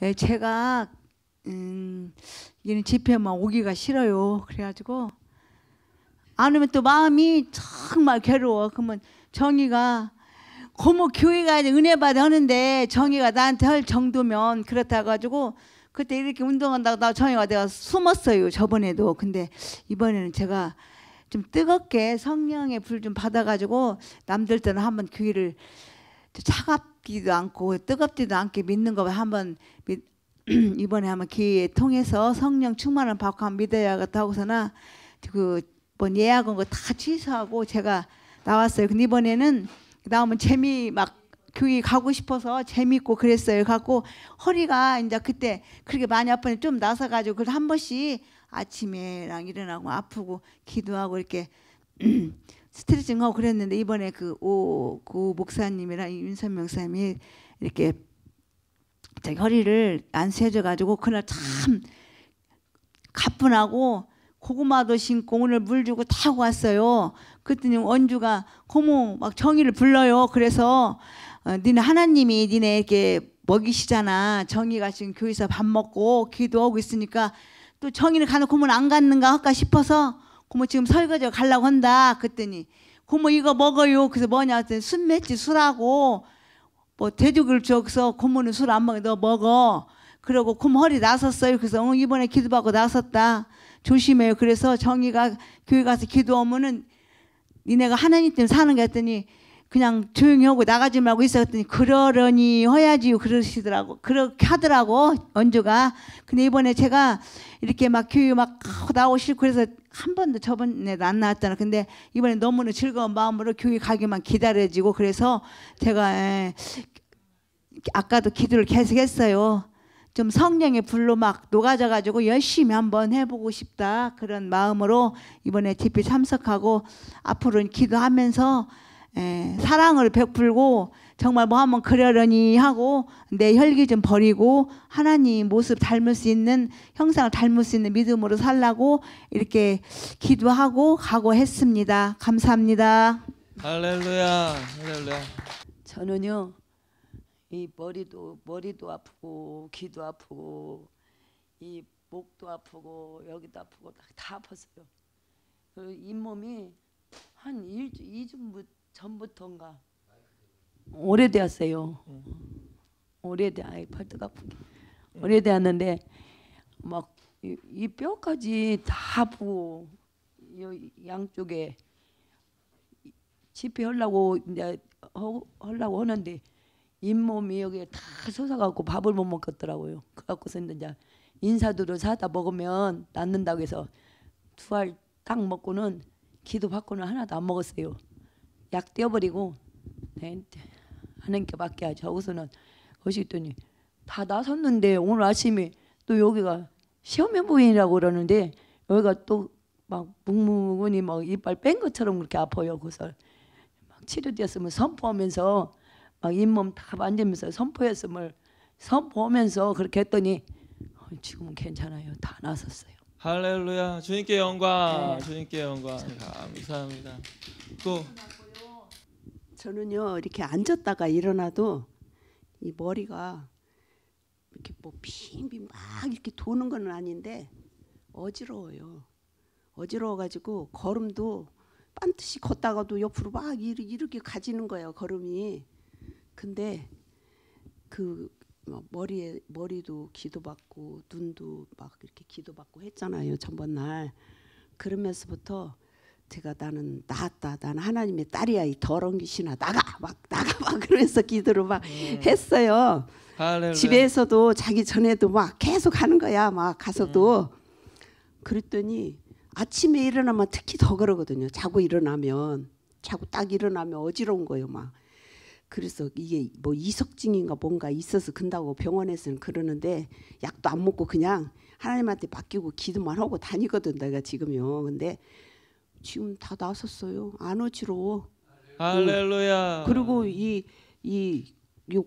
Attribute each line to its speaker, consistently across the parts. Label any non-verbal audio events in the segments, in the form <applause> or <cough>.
Speaker 1: 예, 제가 음, 이는 집회만 오기가 싫어요. 그래가지고 안 오면 또 마음이 정말 괴로워. 그러면 정의가 고모 교회 가야 은혜 받아 하는데 정의가 나한테 할 정도면 그렇다 가지고 그때 이렇게 운동한다고 나 정의가 내가 숨었어요 저번에도 근데 이번에는 제가 좀 뜨겁게 성령의 불 좀 받아가지고 남들 때는 한번 교회를 차갑 아기도 않고 뜨겁지도 않게 믿는 거 한번 믿, <clears throat> 이번에 한번 기회 통해서 성령 충만을 받고 한번 믿어야겠다고서나 하 그 그뭐 예약한 거 다 취소하고 제가 나왔어요. 근데 이번에는 나오면 재미 막 교회 가고 싶어서 재밌고 그랬어요. 갖고 허리가 이제 그때 그렇게 많이 아프니 좀 나서 가지고 그래서 한 번씩 아침에랑 일어나고 아프고 기도하고 이렇게 <clears throat> 스트레칭하고 그랬는데 이번에 그오고 그 목사님이랑 윤선명 사님이 이렇게 자 허리를 안세져 가지고 그날 참 가뿐하고 고구마도 신고 오늘 물 주고 타고 왔어요. 그랬더니 원주가 고모 막 정의를 불러요. 그래서 어, 니네 하나님이 니네 이렇게 먹이시잖아. 정의가 지금 교회에서 밥 먹고 기도하고 있으니까 또 정의를 가는고모는안 갔는가 할까 싶어서 고모 지금 설거지 가려고 한다. 그랬더니 고모 이거 먹어요. 그래서 뭐냐 했더니 술 맺지 술하고 뭐 대죽을 줘서 고모는 술 안 먹어 너 먹어. 그러고 고모 허리 나섰어요. 그래서 어, 이번에 기도받고 나섰다. 조심해요. 그래서 정희가 교회 가서 기도하면은 니네가 하나님 때문에 사는 거 했더니 그냥 조용히 하고 나가지 말고 있었더니 그러려니 허야지 그러시더라고 그렇게 하더라고 언주가 근데 이번에 제가 이렇게 막 교육 막 나오고 고 그래서 한 번도 저번에도 안 나왔잖아 근데 이번에 너무나 즐거운 마음으로 교육 가기만 기다려지고 그래서 제가 에, 아까도 기도를 계속했어요 좀 성령의 불로 막 녹아져 가지고 열심히 한번 해보고 싶다 그런 마음으로 이번에 집회 참석하고 앞으로는 기도하면서 에, 예, 사랑을 베풀고 정말 뭐 한번 그러려니 하고 내 혈기 좀 버리고 하나님 모습 닮을 수 있는 형상을 닮을 수 있는 믿음으로 살라고 이렇게 기도하고 각오했습니다. 감사합니다. 할렐루야.
Speaker 2: 할렐루야. 저는요. 이 머리도 머리도 아프고 귀도 아프고 이 목도 아프고 여기도 아프고 다, 아팠어요. 그 잇몸이 한 일주 이주부터 전부터인가 오래되었어요. 오래돼 아이 팔뚝 아프게 응. 예. 오래되었는데 막 이 뼈까지 다부어이 양쪽에 집피 하려고 이제 하려고 하는데 잇몸이 여기에 다 솟아갖고 밥을 못 먹겠더라고요. 그래갖고서 이제 인사들을 사다 먹으면 낫는다고 해서 두 알 딱 먹고는 기도 받고는 하나도 안 먹었어요. 약 떼어버리고 하나님께 맡겨야죠 하고서는 거시 더니다 나섰는데 오늘 아침에 또 여기가 시험해 보인이라고 그러는데 여기가 또막 묵묵하니 막 이빨 뺀 것처럼 그렇게 아파요 그것을 막 치료되었으면 선포하면서 막 잇몸 다 만지면서 선포했음을 선포하면서 그렇게 했더니 어, 지금은 괜찮아요 다 나섰어요
Speaker 1: 할렐루야 주님께 영광 네. 주님께 영광 감사합니다 또
Speaker 3: 저는요 이렇게 앉았다가 일어나도 이 머리가 이렇게 뭐 빙빙 막 이렇게 도는 건 아닌데 어지러워요. 어지러워가지고 걸음도 반듯이 걷다가도 옆으로 막 이렇게 가지는 거예요 걸음이. 근데 그 뭐 머리에 머리도 기도받고 눈도 막 이렇게 기도받고 했잖아요 전번 날. 그러면서부터 제가 나는 나았다 나는 하나님의 딸이야 이 더러운 귀신아 나가 막 나가 막 <laughs> 그러면서 기도를 막 음. 했어요 할렐루야. 집에서도 자기 전에도 막 계속 하는 거야 막 가서도 음. 그랬더니 아침에 일어나면 특히 더 그러거든요 자고 일어나면 자고 딱 일어나면 어지러운 거예요 막 그래서 이게 뭐 이석증인가 뭔가 있어서 근다고 병원에서는 그러는데 약도 안 먹고 그냥 하나님한테 맡기고 기도만 하고 다니거든 내가 지금요 근데 지금 다 나섰어요. 안 어지러워.
Speaker 1: 할렐루야.
Speaker 3: 그리고 이이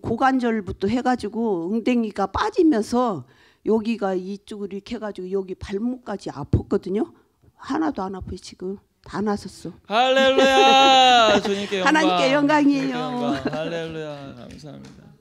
Speaker 3: 고관절부터 해가지고 엉덩이가 빠지면서 여기가 이쪽으로 이렇게 해가지고 여기 발목까지 아팠거든요. 하나도 안 아파요 지금. 다 나섰어. 할렐루야. <laughs> 주님께 영광. 하나님께 영광이에요.
Speaker 1: 할렐루야. 감사합니다.